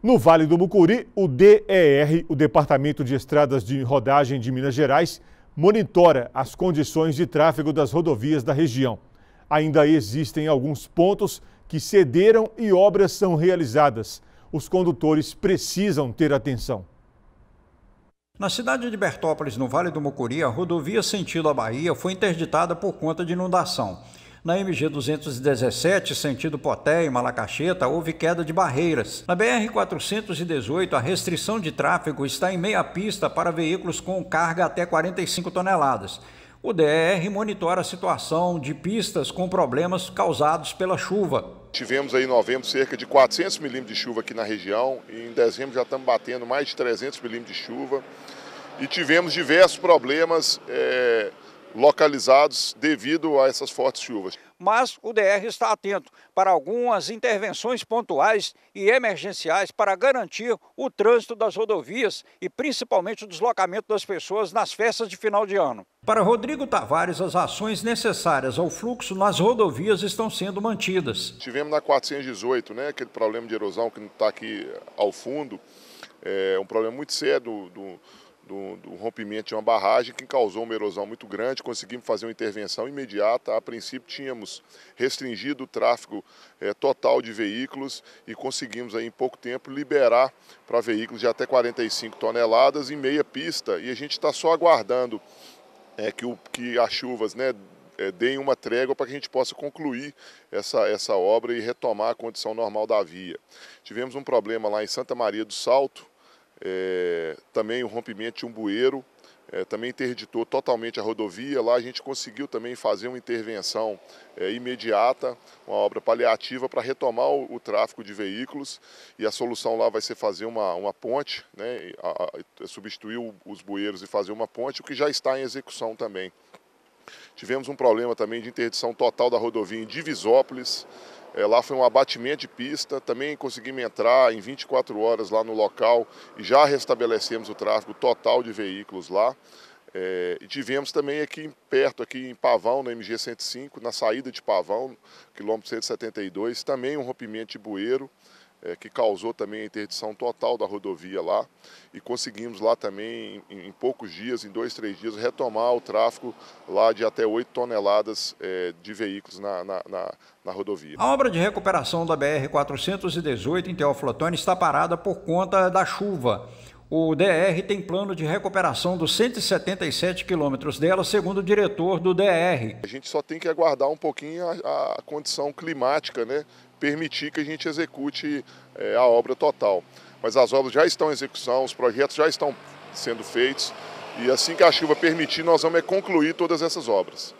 No Vale do Mucuri, o DER, o Departamento de Estradas de Rodagem de Minas Gerais, monitora as condições de tráfego das rodovias da região. Ainda existem alguns pontos que cederam e obras são realizadas. Os condutores precisam ter atenção. Na cidade de Bertópolis, no Vale do Mucuri, a rodovia sentido à Bahia foi interditada por conta de inundação. Na MG 217, sentido Poté e Malacacheta, houve queda de barreiras. Na BR 418, a restrição de tráfego está em meia pista para veículos com carga até 45 toneladas. O DR monitora a situação de pistas com problemas causados pela chuva. Tivemos aí em novembro cerca de 400 milímetros de chuva aqui na região e em dezembro já estamos batendo mais de 300 milímetros de chuva. E tivemos diversos problemas é localizados devido a essas fortes chuvas. Mas o DR está atento para algumas intervenções pontuais e emergenciais para garantir o trânsito das rodovias e principalmente o deslocamento das pessoas nas festas de final de ano. Para Rodrigo Tavares, as ações necessárias ao fluxo nas rodovias estão sendo mantidas. Tivemos na 418, né, aquele problema de erosão que está aqui ao fundo, é um problema muito sério do, do do, do, rompimento de uma barragem que causou uma erosão muito grande. Conseguimos fazer uma intervenção imediata. A princípio, tínhamos restringido o tráfego é, total de veículos e conseguimos, aí, em pouco tempo, liberar para veículos de até 45 toneladas em meia pista. E a gente está só aguardando é, que, o, que as chuvas né, é, deem uma trégua para que a gente possa concluir essa, essa obra e retomar a condição normal da via. Tivemos um problema lá em Santa Maria do Salto é, também o rompimento de um bueiro, é, também interditou totalmente a rodovia. Lá a gente conseguiu também fazer uma intervenção é, imediata, uma obra paliativa para retomar o, o, tráfego de veículos. E a solução lá vai ser fazer uma, uma ponte, né, a, a, substituir os bueiros e fazer uma ponte, o que já está em execução também. Tivemos um problema também de interdição total da rodovia em Divisópolis. É, lá foi um abatimento de pista, também conseguimos entrar em 24 horas lá no local e já restabelecemos o tráfego total de veículos lá. É, e tivemos também aqui perto, aqui em Pavão, na MG 105, na saída de Pavão, quilômetro 172, também um rompimento de bueiro é, que causou também a interdição total da rodovia lá. E conseguimos lá também, em, em, poucos dias, em dois, três dias, retomar o tráfego lá de até 8 toneladas é, de veículos na, na, na, na, rodovia. A obra de recuperação da BR-418 em Teófilo Otoni está parada por conta da chuva. O DR tem plano de recuperação dos 177 quilômetros dela, segundo o diretor do DR. A gente só tem que aguardar um pouquinho a, a condição climática, né? Permitir que a gente execute é, a obra total. Mas as obras já estão em execução, os projetos já estão sendo feitos. E assim que a chuva permitir, nós vamos é concluir todas essas obras.